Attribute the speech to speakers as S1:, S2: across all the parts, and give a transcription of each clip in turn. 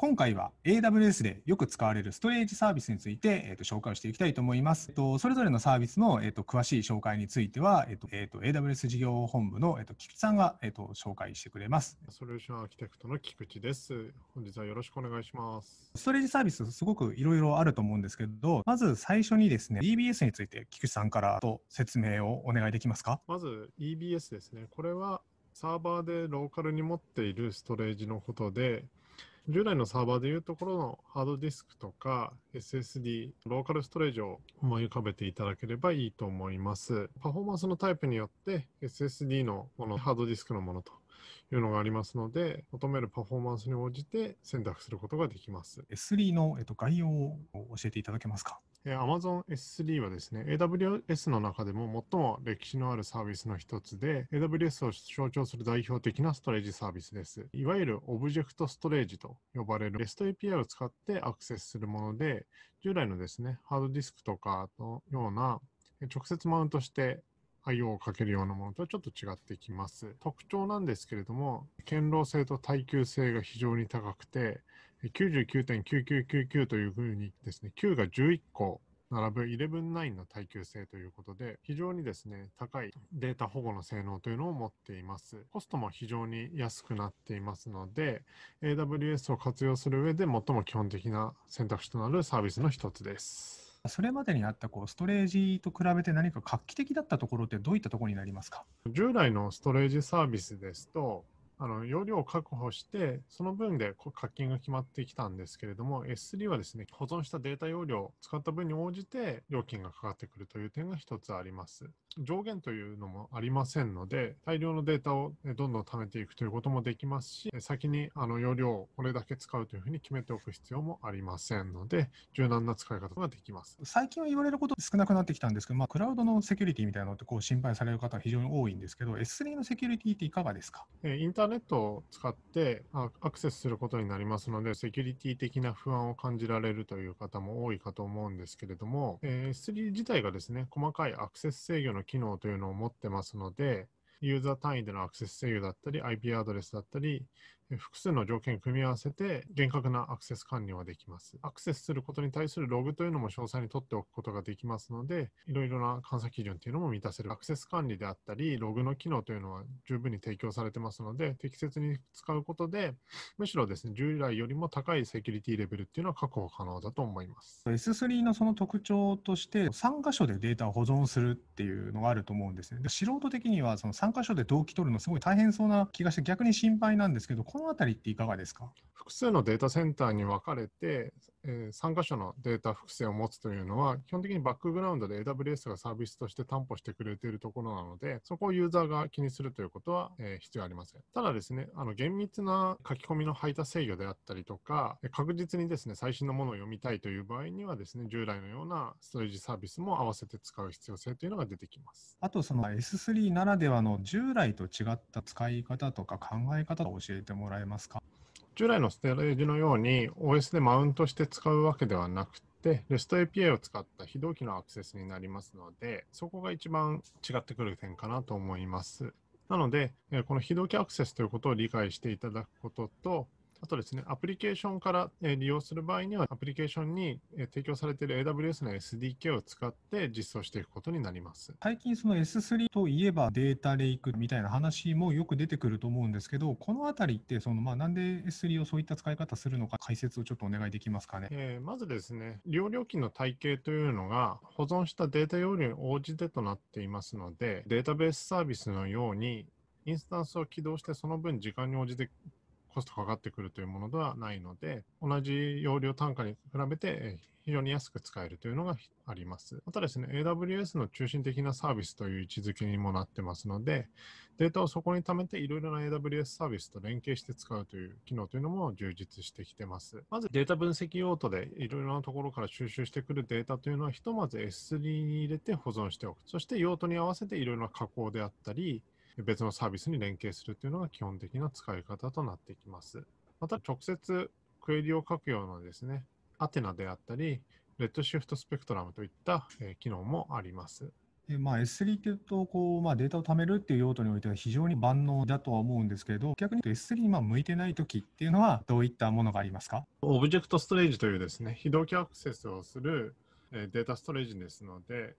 S1: 今回は AWS でよく使われるストレージサービスについて、えー、と紹介をしていきたいと思います。えー、とそれぞれのサービスの、えー、と詳しい紹介については、えーとえー、と AWS 事業本部の、えー、と菊池さんが、えー、と紹介してくれます。
S2: ソリューションアーキテクトの菊池です。本日はよろしくお願いします。
S1: ストレージサービス、すごくいろいろあると思うんですけど、まず最初にですね、EBS について菊池さんからと説明をお願いできま
S2: すか。まず EBS ですね。これはサーバーでローカルに持っているストレージのことで、従来のサーバーでいうところのハードディスクとか SSD、ローカルストレージを思い浮かべていただければいいと思います。パフォーマンスのタイプによって SSD のもの、ハードディスクのものというのがありますので、求めるパフォーマンスに応じて選択することができます。S3 の、えっと、概要を教えていただけますか Amazon S3 はですね、AWS の中でも最も歴史のあるサービスの一つで、AWS を象徴する代表的なストレージサービスです。いわゆるオブジェクトストレージと呼ばれる REST API を使ってアクセスするもので、従来のですね、ハードディスクとかのような直接マウントして IO をかけるようなものとはちょっと違ってきます。特徴なんですけれども、堅牢性と耐久性が非常に高くて、99.9999というふうにですね、9が11個並ぶ11-9の耐久性ということで、非常にですね、高いデータ保護の性能というのを持っています。コストも非常に安くなっていますので、AWS を活用する上で最も基本的な選択肢となるサービスの一つです。それまでにあったこうストレージと比べて何か画期的だったところってどういったところになりますか従来のストレージサービスですと、あの容量を確保して、その分で課金が決まってきたんですけれども、S3 はですね、保存したデータ容量、を使った分に応じて料金がかかってくるという点が一つあります。上限というのもありませんので、大量のデータをどんどん貯めていくということもできますし、先にあの容量をこれだけ使うというふうに決めておく必要もありませんので、柔軟な使い方ができます。
S1: 最近は言われること少なくなってきたんですけど、まあ、クラウドのセキュリティみたいなのってこう心配される方は非常に多いんですけど、S3 のセキュリティっていかがですか
S2: インターネットを使ってアクセスすることになりますので、セキュリティ的な不安を感じられるという方も多いかと思うんですけれども、S3 自体がですね、細かいアクセス制御の機能というのを持ってますので、ユーザー単位でのアクセス制御だったり、IP アドレスだったり、複数の条件を組み合わせて厳格なアクセス管理はできます。アクセスすることに対するログというのも詳細に取っておくことができますので、いろいろな監査基準というのも満たせるアクセス管理であったり、ログの機能というのは十分に提供されてますので、適切に使うことで、むしろですね、従来よりも高いセキュリティレベルっていうのは確保可能だと思いま
S1: す。S3 のその特徴として、3箇所でデータを保存するっていうのがあると思うんですね。で素人的にはその3箇所で同期取るのすごい大変そうな気がして逆に心配
S2: なんですけど、のあたりっていかがですか複数のデータセンターに分かれて、えー、参加者のデータ複製を持つというのは、基本的にバックグラウンドで AWS がサービスとして担保してくれているところなので、そこをユーザーが気にするということは、えー、必要ありません。ただですね、あの、厳密な書き込みの排他制御であったりとか、確実にですね、最新のものを読みたいという場合にはですね、従来のようなストレージサービスも合わせて使う必要性というのが出てきます。
S1: あと、その S3 ならではの従来と違った使い方とか考え方
S2: を教えてもらえますか従来のステレージのように OS でマウントして使うわけではなくて、REST API を使った非同期のアクセスになりますので、そこが一番違ってくる点かなと思います。なので、この非同期アクセスということを理解していただくことと、あとですね、アプリケーションから利用する場合には、アプリケーションに提供されている AWS の SDK を使って実装していくことになります。最
S1: 近その S3 といえばデータレイクみたいな話もよく出てくると思うんですけど、このあたりってその、まあ、なんで S3 をそういった使い方するのか解説をちょっとお願いできますかね。
S2: えー、まずですね、利用料金の体系というのが保存したデータ容量に応じてとなっていますので、データベースサービスのようにインスタンスを起動してその分時間に応じてコストかかってくるというものではないので、同じ容量単価に比べて非常に安く使えるというのがあります。またですね、AWS の中心的なサービスという位置づけにもなってますので、データをそこに貯めていろいろな AWS サービスと連携して使うという機能というのも充実してきてます。まずデータ分析用途でいろいろなところから収集してくるデータというのはひとまず S3 に入れて保存しておく。そして用途に合わせていろいろな加工であったり、別のサービスに連携するというのが基本的な使い方となっていきます。また直接クエリを書くようなですね、アテナであったり、レッドシフトスペクトラムといった、え機能もあります。まあ、S3
S1: というとこう、まあ、データを貯めるっていう用途においては非常に万能だとは思うんですけれど逆に言うと S3
S2: にまあ向いてない時っていうのはどういったものがありますかオブジェクトストレージというですね非同期アクセスをするデータストレージですので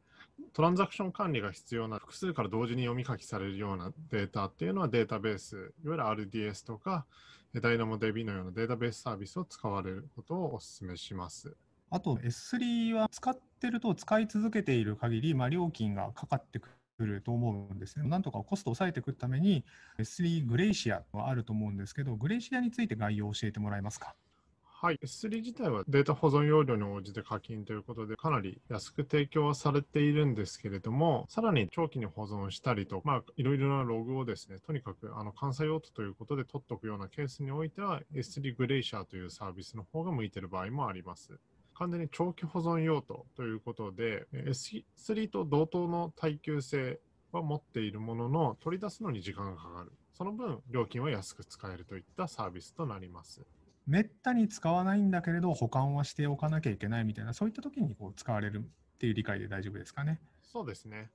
S2: トランザクション管理が必要な複数から同時に読み書きされるようなデータっていうのはデータベース、いわゆる RDS とか DynamoDB のようなデータベースサービスを使われることをお勧めします。
S1: あと S3 は使ってると使い続けている限り、まあ、料金がかかってくると思うんですね。なんとかコストを抑えていくために S3 グレイシアはあると思うんですけど、グレイシアについて概要を教えてもらえますか。
S2: はい。S3 自体はデータ保存容量に応じて課金ということで、かなり安く提供はされているんですけれども、さらに長期に保存したりと、まあ、いろいろなログをですね、とにかく、あの、監査用途ということで取っておくようなケースにおいては、S3 グレイシャーというサービスの方が向いている場合もあります。完全に長期保存用途ということで、S3 と同等の耐久性は持っているものの、取り出すのに時間がかかる。その分、料金は安く使えるといったサービスとなります。
S1: めったに使わないんだけれど保管はしておかなきゃいけないみたいなそういった時にこう使われるっていう理解で大丈夫ですかね。
S2: そうですね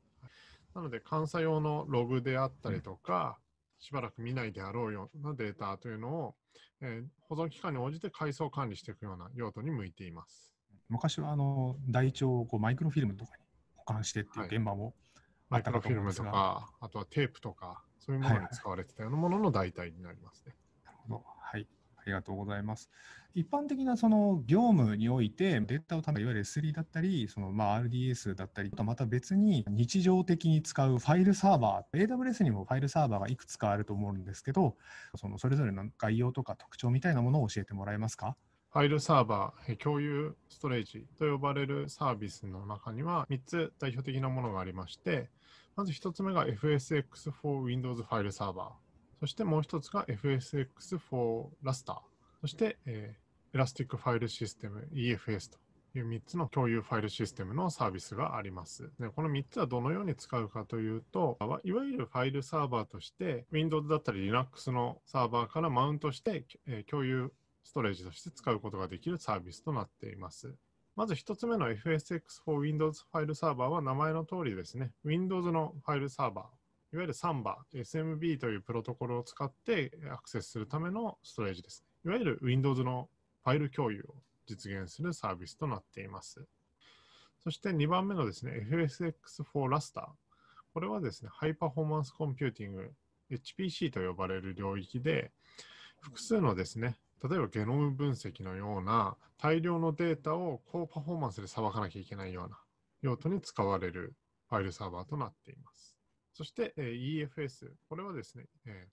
S2: なので監査用のログであったりとか、うん、しばらく見ないであろうようなデータというのを、えー、保存期間に応じて階層管理していくような用途に向いています。
S1: 昔はあの台帳をこうマイクロフィルムとかに保管してっていう現場も
S2: はい、マイクロフィルムとかあとはテープとかそういうものに使われてたようなものの代替になりますね。
S1: はいはい、なるほどありがとうございます。一般的なその業務において、データをため、いわゆる S3 だったり、そのまあ RDS だったり、とまた別に日常的に使うファイルサーバー、AWS にもファイルサーバーがいくつかあると思うんですけど、そのそれぞれの概要とか特徴みたいなものを教えてもらえますか
S2: ファイルサーバー、共有ストレージと呼ばれるサービスの中には3つ代表的なものがありまして、まず1つ目が FSX for Windows ファイルサーバー。そしてもう一つが FSX for Raster。そして、えー、Elastic File System EFS という3つの共有ファイルシステムのサービスがあります。でこの3つはどのように使うかというと、いわゆるファイルサーバーとして、Windows だったり Linux のサーバーからマウントして、えー、共有ストレージとして使うことができるサービスとなっています。まず1つ目の FSX for Windows ファイルサーバーは名前の通りですね、Windows のファイルサーバいわゆるサンバ SMB というプロトコルを使ってアクセスするためのストレージです、いわゆる Windows のファイル共有を実現するサービスとなっています。そして2番目のですね、FSX 4 r a s t e r これはですね、ハイパフォーマンスコンピューティング、HPC と呼ばれる領域で、複数のですね、例えばゲノム分析のような大量のデータを高パフォーマンスでさばかなきゃいけないような用途に使われるファイルサーバーとなっています。そして EFS、これはですね、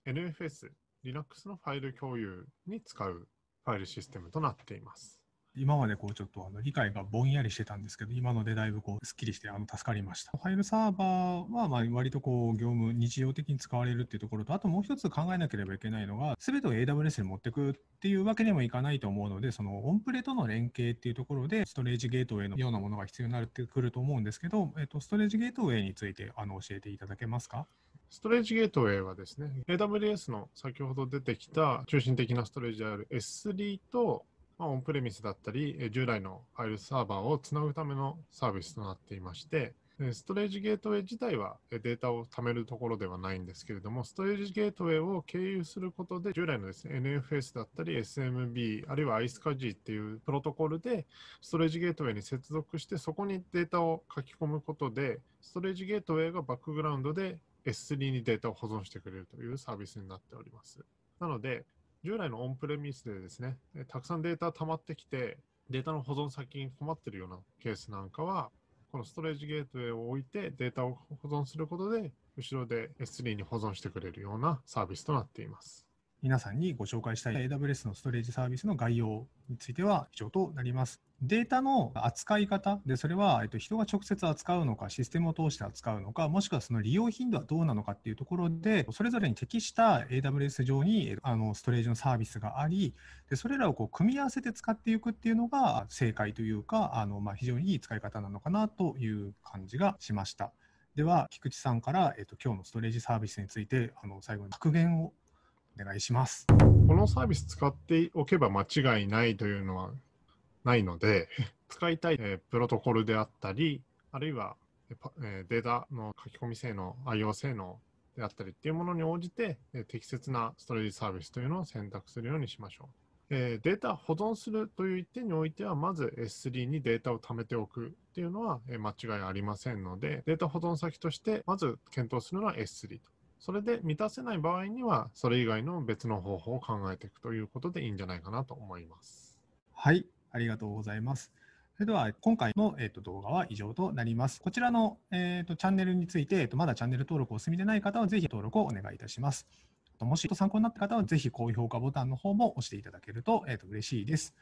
S2: NFS、Linux のファイル共有に使うファイルシステムとなっています。今までこうちょっとあの
S1: 理解がぼんやりしてたんですけど、今のでだいぶこうすっきりしてあの助かりました。ファイルサーバーはまあ割とこう業務、日常的に使われるっていうところと、あともう一つ考えなければいけないのが、すべてを AWS に持っていくっていうわけにもいかないと思うので、そのオンプレとの連携っていうところで、ストレージゲートウェイのようなものが必要になってくると思うんですけど、えっと、ストレージゲートウェイについてあの
S2: 教えていただけますかストレージゲートウェイはですね、AWS の先ほど出てきた中心的なストレージである S3 とまあ、オンプレミスだったり、従来のファイルサーバーをつなぐためのサービスとなっていまして、ストレージゲートウェイ自体はデータを貯めるところではないんですけれども、ストレージゲートウェイを経由することで、従来のですね、NFS だったり SMB、あるいは i s c a g っていうプロトコルで、ストレージゲートウェイに接続して、そこにデータを書き込むことで、ストレージゲートウェイがバックグラウンドで S3 にデータを保存してくれるというサービスになっております。なので、従来のオンプレミスでですね、たくさんデータ溜まってきて、データの保存先に困ってるようなケースなんかは、このストレージゲートウェイを置いてデータを保存することで、後ろで S3 に保存してくれるようなサービスとなっています。
S1: 皆さんにご紹介したい AWS のストレージサービスの概要については以上となります。データの扱い方で、それは人が直接扱うのか、システムを通して扱うのか、もしくはその利用頻度はどうなのかっていうところで、それぞれに適した AWS 上にあのストレージのサービスがあり、でそれらをこう組み合わせて使っていくっていうのが正解というか、あのまあ、非常にいい使い方なのかなという感じがしました。では、菊池
S2: さんから、えっと、今日のストレージサービスについて、あの最後に格言をお願いします。このサービス使っておけば間違いないというのはないので、使いたい、えプロトコルであったり、あるいは、えデータの書き込み性能、IO 性能であったりっていうものに応じて、え適切なストレージサービスというのを選択するようにしましょう。えデータ保存するという一点においては、まず S3 にデータを貯めておくっていうのは間違いありませんので、データ保存先として、まず検討するのは S3 と。それで満たせない場合には、それ以外の別の方法を考えていくということでいいんじゃないかなと思います。はい、ありがとうございます。
S1: それでは今回の、えー、と動画は以上となります。こちらの、えー、とチャンネルについて、えー、とまだチャンネル登録を済みでない方はぜひ登録をお願いいたします。もし参考になった方はぜひ高評価ボタンの方も押していただけると,、えー、と嬉しいです。